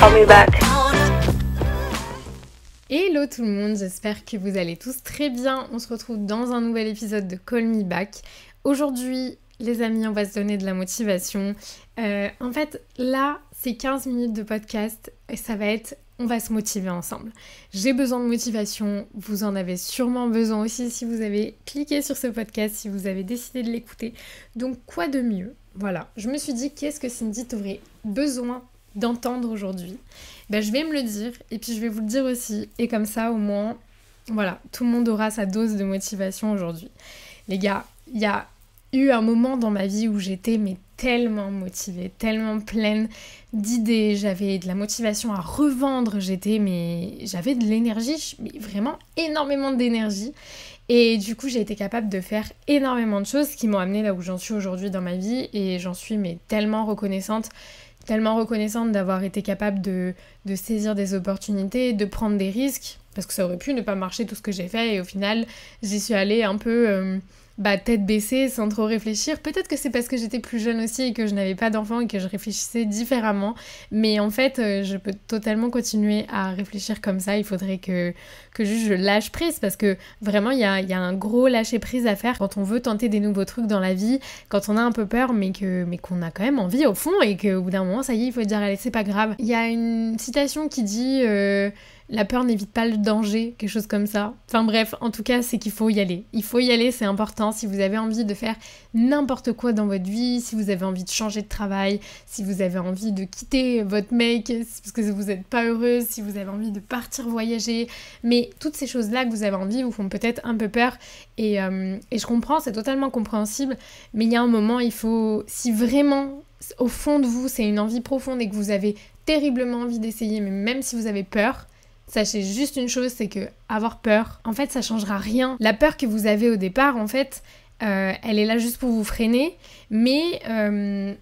Call Hello tout le monde, j'espère que vous allez tous très bien. On se retrouve dans un nouvel épisode de Call Me Back. Aujourd'hui, les amis, on va se donner de la motivation. Euh, en fait, là, c'est 15 minutes de podcast et ça va être on va se motiver ensemble. J'ai besoin de motivation, vous en avez sûrement besoin aussi si vous avez cliqué sur ce podcast, si vous avez décidé de l'écouter. Donc quoi de mieux Voilà, je me suis dit qu'est-ce que Cindy aurait besoin d'entendre aujourd'hui, ben, je vais me le dire et puis je vais vous le dire aussi. Et comme ça, au moins, voilà, tout le monde aura sa dose de motivation aujourd'hui. Les gars, il y a eu un moment dans ma vie où j'étais mais tellement motivée, tellement pleine d'idées, j'avais de la motivation à revendre, j'étais mais j'avais de l'énergie, mais vraiment énormément d'énergie et du coup, j'ai été capable de faire énormément de choses qui m'ont amené là où j'en suis aujourd'hui dans ma vie et j'en suis mais tellement reconnaissante tellement reconnaissante d'avoir été capable de, saisir des opportunités, de prendre des risques, parce que ça aurait pu ne pas marcher tout ce que j'ai fait, et au final, j'y suis allée un peu euh, bah, tête baissée sans trop réfléchir. Peut-être que c'est parce que j'étais plus jeune aussi et que je n'avais pas d'enfant et que je réfléchissais différemment. Mais en fait, euh, je peux totalement continuer à réfléchir comme ça. Il faudrait que, que juste je lâche prise parce que vraiment, il y a, un gros lâcher prise à faire quand on veut tenter des nouveaux trucs dans la vie, quand on a un peu peur, mais qu'on mais qu'on a quand même envie au fond et qu'au bout d'un moment, ça y est, il faut dire allez, c'est pas grave. Il y a une citation qui dit. Euh, la peur n'évite pas le danger, quelque chose comme ça. Enfin bref, en tout cas, c'est qu'il faut y aller. Il faut y aller, c'est important. Si vous avez envie de faire n'importe quoi dans votre vie, si vous avez envie de changer de travail, si vous avez envie de quitter votre mec parce que vous n'êtes pas heureuse, si vous avez envie de partir voyager, mais toutes ces choses-là que vous avez envie vous font peut-être un peu peur. Et, euh, et je comprends, c'est totalement compréhensible, mais il y a un moment, il faut, si vraiment au fond de vous, c'est une envie profonde et que vous avez terriblement envie d'essayer, mais même si vous avez peur, Sachez juste une chose, c'est que avoir peur, en fait, ça changera rien. La peur que vous avez au départ, en fait, euh, elle est là juste pour vous freiner, mais euh,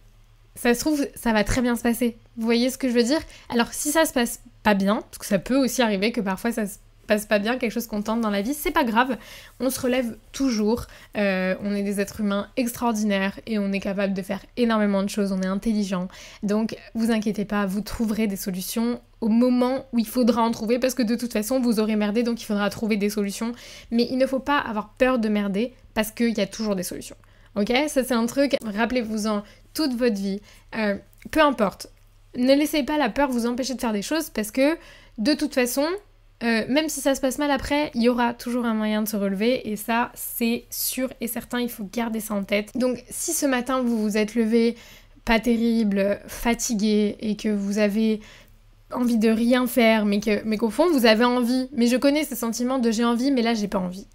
ça se trouve, ça va très bien se passer. Vous voyez ce que je veux dire Alors, si ça se passe pas bien, parce que ça peut aussi arriver que parfois ça se passe pas bien, quelque chose qu'on tente dans la vie, c'est pas grave, on se relève toujours, euh, on est des êtres humains extraordinaires et on est capable de faire énormément de choses, on est intelligent. Donc vous inquiétez pas, vous trouverez des solutions au moment où il faudra en trouver parce que de toute façon vous aurez merdé donc il faudra trouver des solutions. Mais il ne faut pas avoir peur de merder parce qu'il y a toujours des solutions. Ok Ça c'est un truc, rappelez-vous-en toute votre vie. Euh, peu importe. Ne laissez pas la peur vous empêcher de faire des choses parce que de toute façon, euh, même si ça se passe mal après, il y aura toujours un moyen de se relever et ça c'est sûr et certain, il faut garder ça en tête. Donc si ce matin vous vous êtes levé pas terrible, fatigué et que vous avez envie de rien faire mais que mais qu'au fond vous avez envie, mais je connais ce sentiment de j'ai envie mais là j'ai pas envie.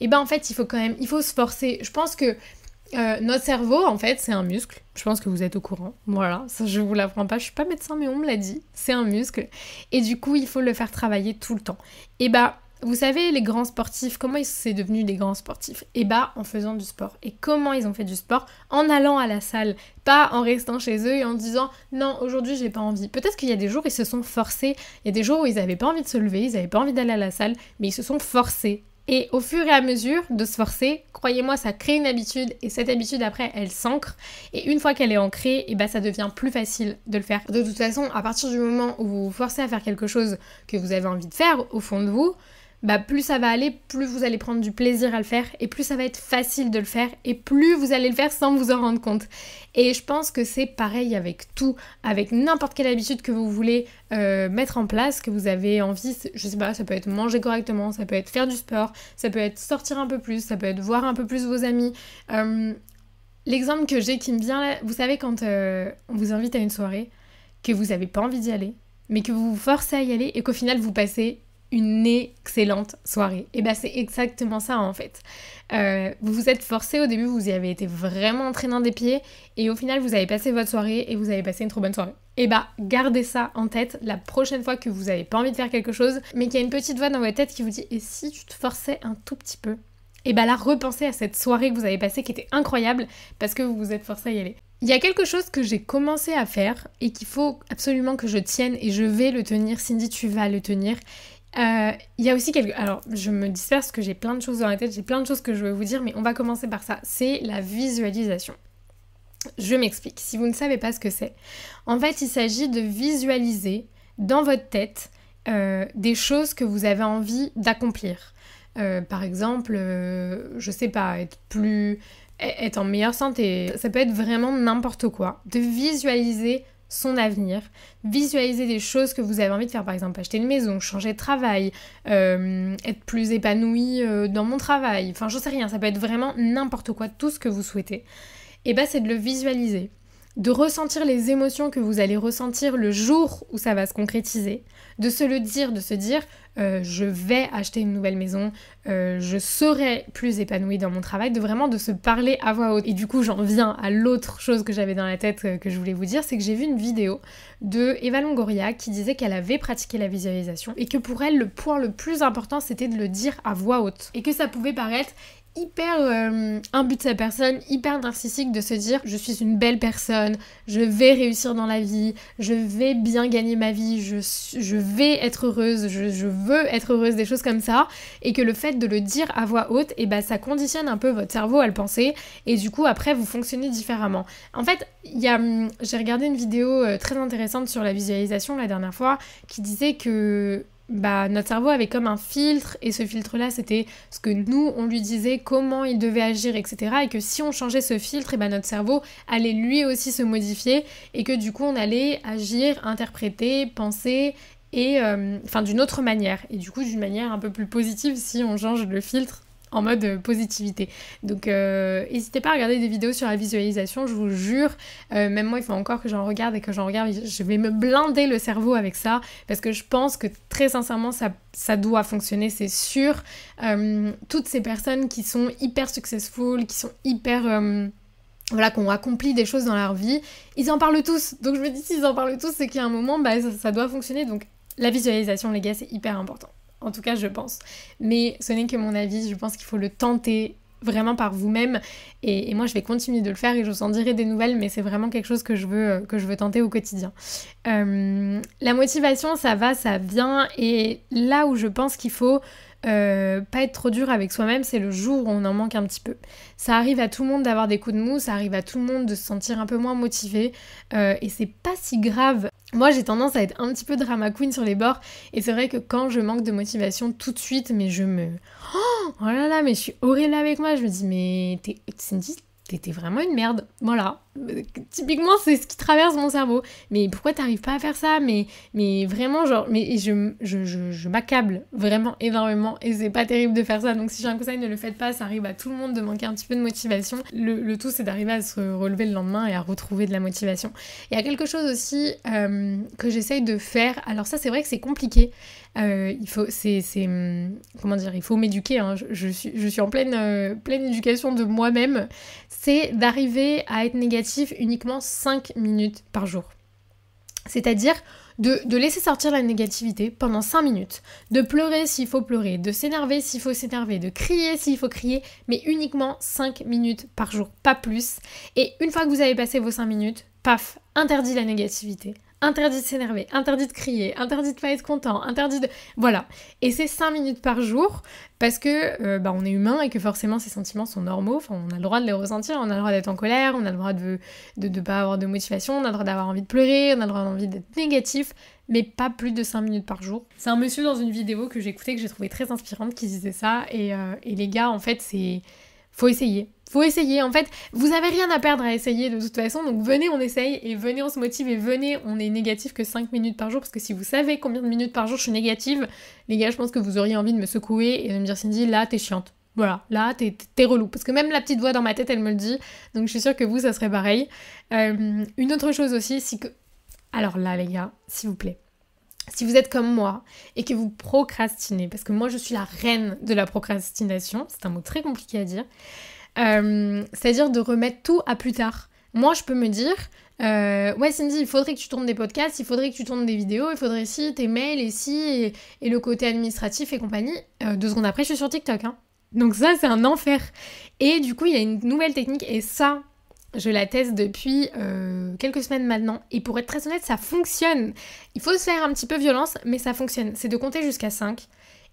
Et eh ben en fait, il faut quand même il faut se forcer. Je pense que euh, notre cerveau, en fait, c'est un muscle. Je pense que vous êtes au courant. Voilà, ça, je vous l'apprends pas. Je suis pas médecin, mais on me l'a dit. C'est un muscle. Et du coup, il faut le faire travailler tout le temps. Et bah, vous savez, les grands sportifs, comment ils sont devenus des grands sportifs Et bah, en faisant du sport. Et comment ils ont fait du sport En allant à la salle, pas en restant chez eux et en disant non, aujourd'hui j'ai pas envie. Peut-être qu'il y a des jours ils se sont forcés. Il y a des jours où ils avaient pas envie de se lever, ils avaient pas envie d'aller à la salle, mais ils se sont forcés et au fur et à mesure de se forcer, croyez-moi, ça crée une habitude et cette habitude après, elle s'ancre. Et une fois qu'elle est ancrée, et eh ben ça devient plus facile de le faire. De toute façon, à partir du moment où vous vous forcez à faire quelque chose que vous avez envie de faire au fond de vous, bah, plus ça va aller, plus vous allez prendre du plaisir à le faire et plus ça va être facile de le faire et plus vous allez le faire sans vous en rendre compte. Et je pense que c'est pareil avec tout, avec n'importe quelle habitude que vous voulez euh, mettre en place, que vous avez envie, je sais pas, ça peut être manger correctement, ça peut être faire du sport, ça peut être sortir un peu plus, ça peut être voir un peu plus vos amis. Euh, l'exemple que j'ai qui me vient vous savez quand euh, on vous invite à une soirée, que vous n'avez pas envie d'y aller, mais que vous vous forcez à y aller et qu'au final vous passez une excellente soirée. Et eh bien c'est exactement ça en fait. Euh, vous vous êtes forcé au début, vous y avez été vraiment entraînant des pieds et au final vous avez passé votre soirée et vous avez passé une trop bonne soirée. Et eh bah ben, gardez ça en tête la prochaine fois que vous avez pas envie de faire quelque chose mais qu'il y a une petite voix dans votre tête qui vous dit et si tu te forçais un tout petit peu et eh bah ben là repensez à cette soirée que vous avez passée qui était incroyable parce que vous vous êtes forcé à y aller. Il y a quelque chose que j'ai commencé à faire et qu'il faut absolument que je tienne et je vais le tenir. Cindy, tu vas le tenir. Euh, il y a aussi quelques... Alors, je me disperse parce que j'ai plein de choses dans la tête, j'ai plein de choses que je veux vous dire, mais on va commencer par ça. C'est la visualisation. Je m'explique, si vous ne savez pas ce que c'est. En fait, il s'agit de visualiser dans votre tête euh, des choses que vous avez envie d'accomplir. Euh, par exemple, je sais pas, être plus. E-, être en meilleure santé. Ça peut être vraiment n'importe quoi. De visualiser son avenir, visualiser des choses que vous avez envie de faire, par exemple acheter une maison, changer de travail, euh, être plus épanoui euh, dans mon travail, enfin je sais rien, ça peut être vraiment n'importe quoi, tout ce que vous souhaitez, et eh bah ben, c'est de le visualiser de ressentir les émotions que vous allez ressentir le jour où ça va se concrétiser, de se le dire, de se dire euh, je vais acheter une nouvelle maison, euh, je serai plus épanouie dans mon travail, de vraiment de se parler à voix haute. Et du coup j'en viens à l'autre chose que j'avais dans la tête euh, que je voulais vous dire, c'est que j'ai vu une vidéo de Eva Longoria qui disait qu'elle avait pratiqué la visualisation et que pour elle le point le plus important c'était de le dire à voix haute et que ça pouvait paraître hyper euh, un but de sa personne, hyper narcissique de se dire je suis une belle personne, je vais réussir dans la vie, je vais bien gagner ma vie, je, vais être heureuse, je, veux être heureuse, des choses comme ça, et que le fait de le dire à voix haute, et eh ben, ça conditionne un peu votre cerveau à le penser, et du coup après vous fonctionnez différemment. En fait, hum, j'ai regardé une vidéo euh, très intéressante sur la visualisation la dernière fois qui disait que bah, notre cerveau avait comme un filtre, et ce filtre-là, c'était ce que nous, on lui disait, comment il devait agir, etc. Et que si on changeait ce filtre, et eh bah, ben, notre cerveau allait lui aussi se modifier, et que du coup, on allait agir, interpréter, penser, et euh, enfin d'une autre manière, et du coup, d'une manière un peu plus positive si on change le filtre en mode euh, positivité. Donc euh, n'hésitez pas à regarder des vidéos sur la visualisation, je vous jure, euh, même moi il faut encore que j'en regarde et que j'en regarde, je vais me blinder le cerveau avec ça, parce que je pense que très sincèrement ça, ça doit fonctionner, c'est sûr. toutes ces personnes qui sont hyper successful, qui sont hyper voilà, ont accompli des choses dans leur vie, ils en parlent tous. Donc je me dis, s'ils en parlent tous, c'est qu'il un moment, bah, ça, doit fonctionner. Donc la visualisation, les gars, c'est hyper important. En tout cas, je pense. Mais ce n'est que mon avis, je pense qu'il faut le tenter vraiment par vous-même et, moi je vais continuer de le faire et je vous en dirai des nouvelles mais c'est vraiment quelque chose que je veux, que je veux tenter au quotidien. Euh, la motivation ça va, ça vient et là où je pense qu'il faut euh, pas être trop dur avec soi-même c'est le jour où on en manque un petit peu. Ça arrive à tout le monde d'avoir des coups de mou, ça arrive à tout le monde de se sentir un peu moins motivé euh, et c'est pas si grave moi, j'ai tendance à être un petit peu drama queen sur les bords, et c'est vrai que quand je manque de motivation tout de suite, mais je me. Oh, oh là là, mais je suis horrible avec moi. Je me dis, mais Cindy, t'étais vraiment une merde. Voilà, typiquement c'est ce qui traverse mon cerveau mais pourquoi t'arrives pas à faire ça mais mais vraiment genre mais je je, m'accable vraiment énormément et c'est pas terrible de faire ça donc si j'ai un conseil ne le faites pas ça arrive à tout le monde de manquer un petit peu de motivation le, tout c'est d'arriver à se relever le lendemain et à retrouver de la motivation il y a quelque chose aussi euh, que j'essaye de faire alors ça c'est vrai que c'est compliqué euh, il faut c'est hum, comment dire il faut m'éduquer hein. je, suis je suis en pleine euh, pleine éducation de moi-même c'est d'arriver à être négatif uniquement 5 minutes par jour. C'est-à-dire de, de, laisser sortir la négativité pendant 5 minutes, de pleurer s'il faut pleurer, de s'énerver s'il faut s'énerver, de crier s'il faut crier, mais uniquement 5 minutes par jour, pas plus. Et une fois que vous avez passé vos 5 minutes, paf, interdit la négativité, Interdit de s'énerver, interdit de crier, interdit de pas être content, interdit de... Voilà. Et c'est 5 minutes par jour parce que euh, bah, on est humain et que forcément ces sentiments sont normaux, enfin, on a le droit de les ressentir, on a le droit d'être en colère, on a le droit de ne de, pas avoir de motivation, on a le droit d'avoir envie de pleurer, on a le droit envie d'être négatif, mais pas plus de 5 minutes par jour. C'est un monsieur dans une vidéo que j'ai écoutée, que j'ai trouvé très inspirante, qui disait ça, et, euh, et les gars, en fait, c'est... Faut essayer. Faut essayer, en fait, vous avez rien à perdre à essayer de toute façon, donc venez on essaye et venez on se motive et venez on est négatif que 5 minutes par jour parce que si vous savez combien de minutes par jour je suis négative, les gars je pense que vous auriez envie de me secouer et de me dire Cindy là t'es chiante, voilà, là, t'es relou. Parce que même la petite voix dans ma tête, elle me le dit. Donc je suis sûre que vous, ça serait pareil. Euh, une autre chose aussi, c'est que... Alors là, les gars, s'il vous plaît. Si vous êtes comme moi et que vous procrastinez, parce que moi, je suis la reine de la procrastination, c'est un mot très compliqué à dire. Euh, c'est-à-dire de remettre tout à plus tard. Moi, je peux me dire, euh, ouais Cindy, il faudrait que tu tournes des podcasts, il faudrait que tu tournes des vidéos, il faudrait si tes mails et si et, le côté administratif et compagnie. Euh, deux secondes après, je suis sur TikTok. Hein. Donc ça, c'est un enfer. Et du coup, il y a une nouvelle technique et ça, je la teste depuis quelques semaines maintenant. Et pour être très honnête, ça fonctionne. Il faut se faire un petit peu violence, mais ça fonctionne. C'est de compter jusqu'à 5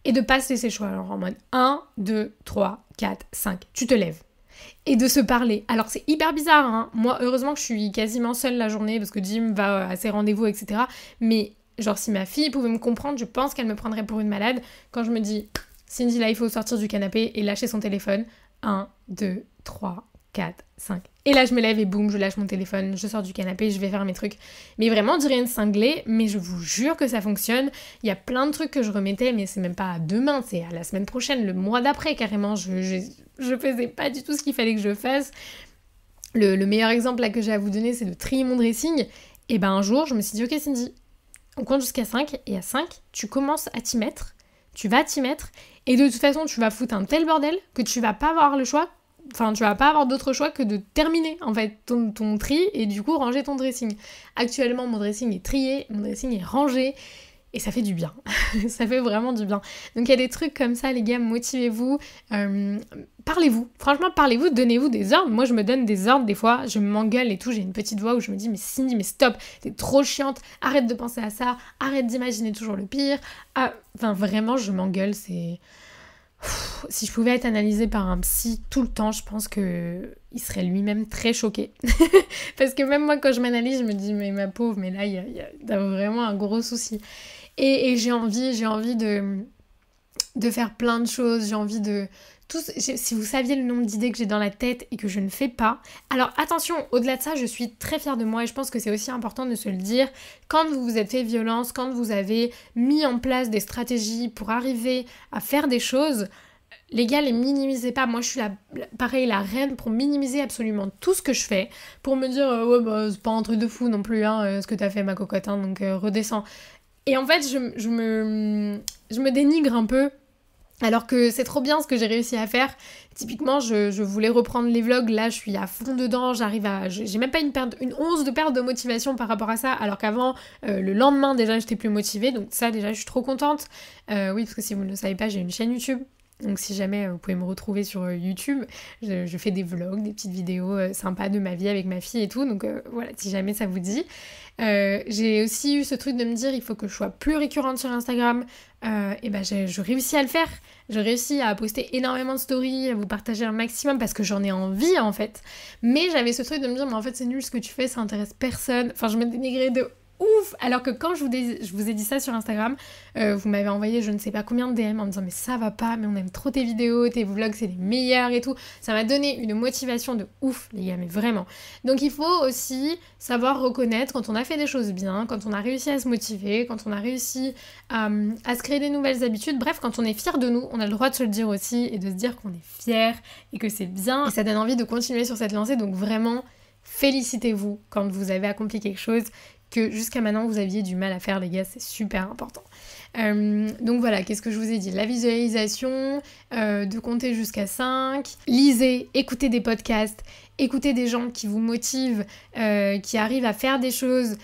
et de passer ses choix alors en mode 1, 2, 3, 4, 5. Tu te lèves. Et de se parler. Alors c'est hyper bizarre, hein. Moi, heureusement que je suis quasiment seule la journée parce que Jim va euh, à ses rendez-vous, etc. Mais genre si ma fille pouvait me comprendre, je pense qu'elle me prendrait pour une malade quand je me dis Cindy là, il faut sortir du canapé et lâcher son téléphone. 1, 2, 3, 4, 5. Et là, je me lève et boum, je lâche mon téléphone, je sors du canapé, je vais faire mes trucs. Mais vraiment, du rien de cinglé, mais je vous jure que ça fonctionne. Il y a plein de trucs que je remettais, mais c'est même pas à demain, c'est à la semaine prochaine, le mois d'après carrément. Je, je, faisais pas du tout ce qu'il fallait que je fasse. Le, meilleur exemple là que j'ai à vous donner, c'est de trier mon dressing. Et ben un jour, je me suis dit, ok Cindy, on compte jusqu'à 5, et à 5, tu commences à t'y mettre, tu vas t'y mettre, et de toute façon, tu vas foutre un tel bordel que tu vas pas avoir le choix Enfin, tu vas pas avoir d'autre choix que de terminer en fait ton, tri et du coup ranger ton dressing. Actuellement, mon dressing est trié, mon dressing est rangé et ça fait du bien. ça fait vraiment du bien. Donc il y a des trucs comme ça, les gars, motivez-vous, euh, parlez-vous. Franchement, parlez-vous, donnez-vous des ordres. Moi, je me donne des ordres des fois, je m'engueule et tout. J'ai une petite voix où je me dis, mais Cindy, mais stop, t'es trop chiante, arrête de penser à ça, arrête d'imaginer toujours le pire. Ah, enfin, vraiment, je m'engueule, c'est si je pouvais être analysée par un psy tout le temps, je pense que il serait lui-même très choqué. Parce que même moi, quand je m'analyse, je me dis, mais ma pauvre, mais là, il y a, vraiment un gros souci. Et, et j'ai envie, j'ai envie de, de faire plein de choses, j'ai envie de, si vous saviez le nombre d'idées que j'ai dans la tête et que je ne fais pas. Alors attention, au-delà de ça, je suis très fière de moi et je pense que c'est aussi important de se le dire. Quand vous vous êtes fait violence, quand vous avez mis en place des stratégies pour arriver à faire des choses, les gars, les minimisez pas. Moi, je suis la, pareil, la reine pour minimiser absolument tout ce que je fais, pour me dire, euh, ouais, bah, c'est pas un truc de fou non plus, hein, euh, ce que t'as fait, ma cocotte, hein, donc euh, redescends. Et en fait, je me dénigre un peu alors que c'est trop bien ce que j'ai réussi à faire. Typiquement, je, voulais reprendre les vlogs. Là, je suis à fond dedans. J'arrive à. J'ai même pas une, perte, une once de perte de motivation par rapport à ça. Alors qu'avant, euh, le lendemain, déjà, j'étais plus motivée. Donc, ça, déjà, je suis trop contente. Euh, oui, parce que si vous ne le savez pas, j'ai une chaîne YouTube. Donc si jamais euh, vous pouvez me retrouver sur euh, YouTube, je, fais des vlogs, des petites vidéos euh, sympas de ma vie avec ma fille et tout. Donc voilà, si jamais ça vous dit. j'ai aussi eu ce truc de me dire il faut que je sois plus récurrente sur Instagram. et ben je, je réussis à le faire. Je réussis à poster énormément de stories, à vous partager un maximum parce que j'en ai envie en fait. Mais j'avais ce truc de me dire mais en fait c'est nul ce que tu fais, ça intéresse personne. Enfin je me dénigrais de ouf Alors que quand je vous, ai, dit ça sur Instagram, euh, vous m'avez envoyé je ne sais pas combien de DM en me disant mais ça va pas, mais on aime trop tes vidéos, tes vlogs c'est les meilleurs et tout. Ça m'a donné une motivation de ouf les gars, mais vraiment. Donc il faut aussi savoir reconnaître quand on a fait des choses bien, quand on a réussi à se motiver, quand on a réussi à, euh, à se créer des nouvelles habitudes. Bref, quand on est fier de nous, on a le droit de se le dire aussi et de se dire qu'on est fier et que c'est bien. Et ça donne envie de continuer sur cette lancée, donc vraiment félicitez-vous quand vous avez accompli quelque chose, que jusqu'à maintenant vous aviez du mal à faire les gars, c'est super important. Euh, donc voilà, qu'est-ce que je vous ai dit La visualisation, euh, de compter jusqu'à 5, lisez, écoutez des podcasts, écoutez des gens qui vous motivent, euh, qui arrivent à faire des choses.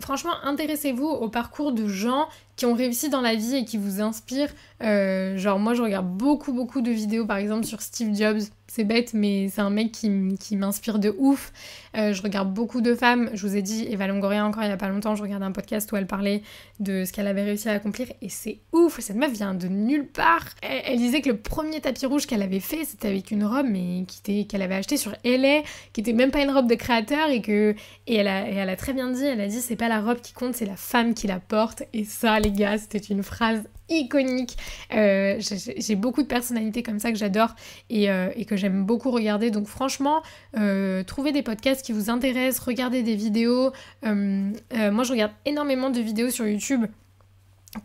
franchement, intéressez-vous au parcours de gens qui ont réussi dans la vie et qui vous inspirent. Euh, genre moi je regarde beaucoup beaucoup de vidéos par exemple sur Steve Jobs. C'est bête mais c'est un mec qui, m'inspire de ouf. Euh, je regarde beaucoup de femmes. Je vous ai dit Eva Longoria encore il y a pas longtemps je regardais un podcast où elle parlait de ce qu'elle avait réussi à accomplir et c'est ouf. Cette meuf vient de nulle part. Elle, disait que le premier tapis rouge qu'elle avait fait c'était avec une robe mais qu'elle avait acheté sur LA qui était même pas une robe de créateur et que et elle a, et elle a très bien dit elle a dit c'est pas la robe qui compte c'est la femme qui la porte et ça les c'était une phrase iconique. Euh, j'ai beaucoup de personnalités comme ça que j'adore et, euh, que j'aime beaucoup regarder. Donc franchement, euh, trouvez des podcasts qui vous intéressent, regardez des vidéos. moi, je regarde énormément de vidéos sur YouTube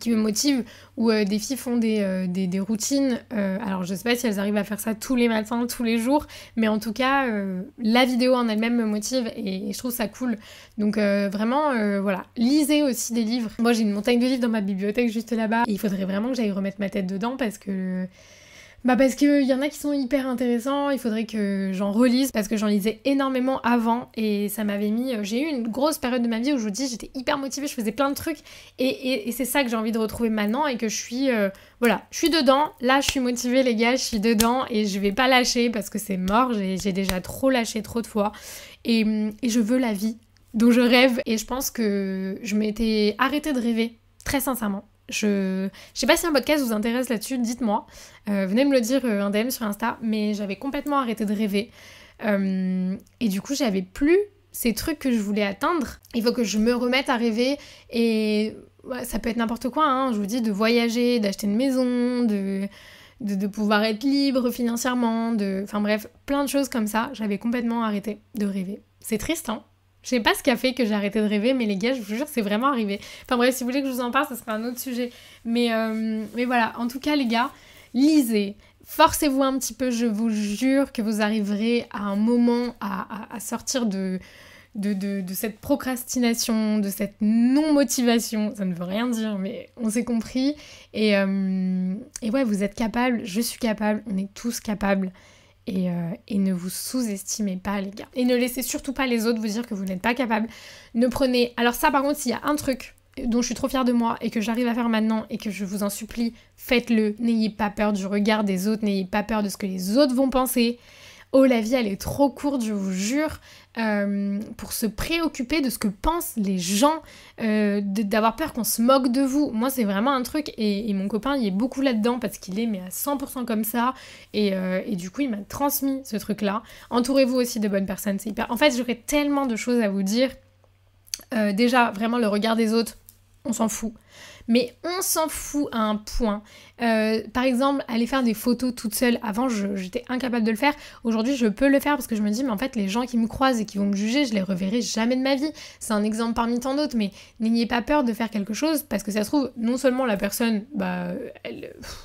qui me motive, où euh, des filles font des, euh, routines. Euh, alors je sais pas si elles arrivent à faire ça tous les matins, tous les jours, mais en tout cas, la vidéo en elle-même me motive et, je trouve ça cool. Donc vraiment, voilà, lisez aussi des livres. Moi j'ai une montagne de livres dans ma bibliothèque juste là-bas il faudrait vraiment que j'aille remettre ma tête dedans parce que bah parce qu'il y en a qui sont hyper intéressants, il faudrait que j'en relise parce que j'en lisais énormément avant et ça m'avait mis... Euh, j'ai eu une grosse période de ma vie où je vous dis j'étais hyper motivée, je faisais plein de trucs et, c'est ça que j'ai envie de retrouver maintenant et que je suis... Euh, voilà, je suis dedans, là je suis motivée les gars, je suis dedans et je vais pas lâcher parce que c'est mort, j'ai déjà trop lâché trop de fois et, et je veux la vie dont je rêve et je pense que je m'étais arrêtée de rêver très sincèrement je sais pas si un podcast vous intéresse là-dessus, dites-moi. Euh, venez me le dire euh, un DM sur Insta, mais j'avais complètement arrêté de rêver. Euh, et du coup, j'avais plus ces trucs que je voulais atteindre. Il faut que je me remette à rêver et ça peut être n'importe quoi, hein. je vous dis, de voyager, d'acheter une maison, de, pouvoir être libre financièrement, de... Enfin bref, plein de choses comme ça. J'avais complètement arrêté de rêver. C'est triste, hein je sais pas ce qui fait que j'ai arrêté de rêver, mais les gars, je vous jure, c'est vraiment arrivé. Enfin bref, si vous voulez que je vous en parle, ce sera un autre sujet. Mais, euh, mais voilà, en tout cas, les gars, lisez. Forcez-vous un petit peu, je vous jure que vous arriverez à un moment à, sortir de, de, cette procrastination, de cette non-motivation. Ça ne veut rien dire, mais on s'est compris. Et, euh, et ouais, vous êtes capable, je suis capable, on est tous capables. Euh, et, ne vous sous-estimez pas les gars. Et ne laissez surtout pas les autres vous dire que vous n'êtes pas capable. Ne prenez... Alors ça par contre, s'il y a un truc dont je suis trop fière de moi et que j'arrive à faire maintenant et que je vous en supplie, faites-le. N'ayez pas peur du regard des autres, n'ayez pas peur de ce que les autres vont penser. Oh, la vie, elle est trop courte, je vous jure. Euh, pour se préoccuper de ce que pensent les gens, euh, d'avoir peur qu'on se moque de vous. Moi, c'est vraiment un truc, et, mon copain, il est beaucoup là-dedans parce qu'il est mais à 100% comme ça, et, euh, et, du coup, il m'a transmis ce truc-là. Entourez-vous aussi de bonnes personnes, c'est hyper. En fait, j'aurais tellement de choses à vous dire. déjà, vraiment, le regard des autres, on s'en fout mais on s'en fout à un point. Euh, par exemple, aller faire des photos toute seule, avant j'étais incapable de le faire, aujourd'hui je peux le faire parce que je me dis, mais en fait les gens qui me croisent et qui vont me juger, je les reverrai jamais de ma vie. C'est un exemple parmi tant d'autres, mais n'ayez pas peur de faire quelque chose parce que ça se trouve, non seulement la personne, bah,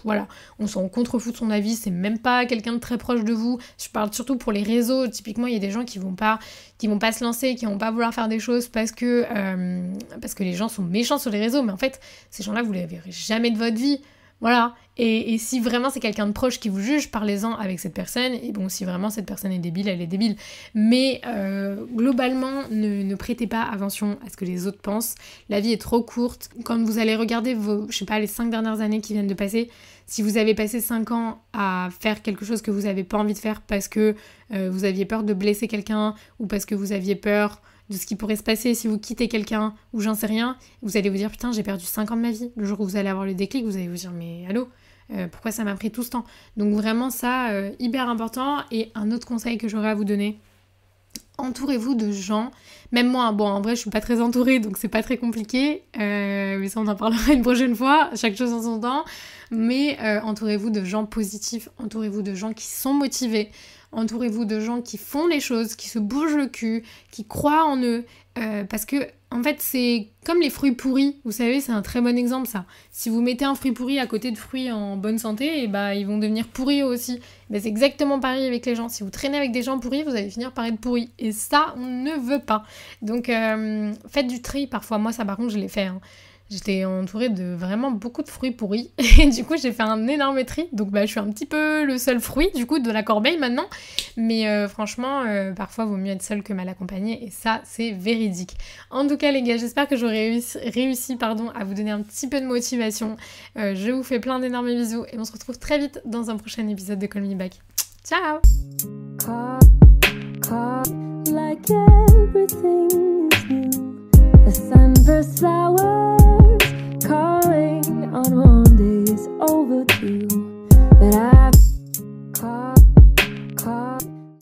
voilà, on s'en contrefout de son avis, c'est même pas quelqu'un de très proche de vous. Je parle surtout pour les réseaux, typiquement il y a des gens qui vont pas qui vont pas se lancer, qui vont pas vouloir faire des choses parce que, euh, parce que les gens sont méchants sur les réseaux. Mais en fait, ces gens-là, vous les verrez jamais de votre vie. Voilà. Et, si vraiment c'est quelqu'un de proche qui vous juge, parlez-en avec cette personne. Et bon, si vraiment cette personne est débile, elle est débile. Mais euh, globalement, ne, ne, prêtez pas attention à ce que les autres pensent. La vie est trop courte. Quand vous allez regarder vos, je sais pas, les cinq dernières années qui viennent de passer, si vous avez passé cinq ans à faire quelque chose que vous n'avez pas envie de faire parce que euh, vous aviez peur de blesser quelqu'un ou parce que vous aviez peur de ce qui pourrait se passer si vous quittez quelqu'un ou j'en sais rien, vous allez vous dire putain j'ai perdu 5 ans de ma vie. Le jour où vous allez avoir le déclic, vous allez vous dire mais allô, euh, pourquoi ça m'a pris tout ce temps Donc vraiment ça, euh, hyper important. Et un autre conseil que j'aurais à vous donner, entourez-vous de gens, même moi, hein. bon en vrai je suis pas très entourée donc c'est pas très compliqué, euh, mais ça on en parlera une prochaine fois, chaque chose en son temps, mais entourez-vous de gens positifs, entourez-vous de gens qui sont motivés, Entourez-vous de gens qui font les choses, qui se bougent le cul, qui croient en eux. Euh, parce que, en fait, c'est comme les fruits pourris. Vous savez, c'est un très bon exemple, ça. Si vous mettez un fruit pourri à côté de fruits en bonne santé, et eh bah, ben, ils vont devenir pourris aussi. Ben, c'est exactement pareil avec les gens. Si vous traînez avec des gens pourris, vous allez finir par être pourri. Et ça, on ne veut pas. Donc, euh, faites du tri parfois. Moi, ça, par contre, je l'ai fait. Hein. J'étais entourée de vraiment beaucoup de fruits pourris. Et du coup, j'ai fait un énorme tri. Donc, bah, je suis un petit peu le seul fruit, du coup, de la corbeille maintenant. Mais euh, franchement, euh, parfois, vaut mieux être seul que mal accompagné. Et ça, c'est véridique. En tout cas, les gars, j'espère que j'aurai réussi, pardon, à vous donner un petit peu de motivation. Euh, je vous fais plein d'énormes bisous. Et on se retrouve très vite dans un prochain épisode de Call Me Back. Ciao calling on Mondays overdue, but I.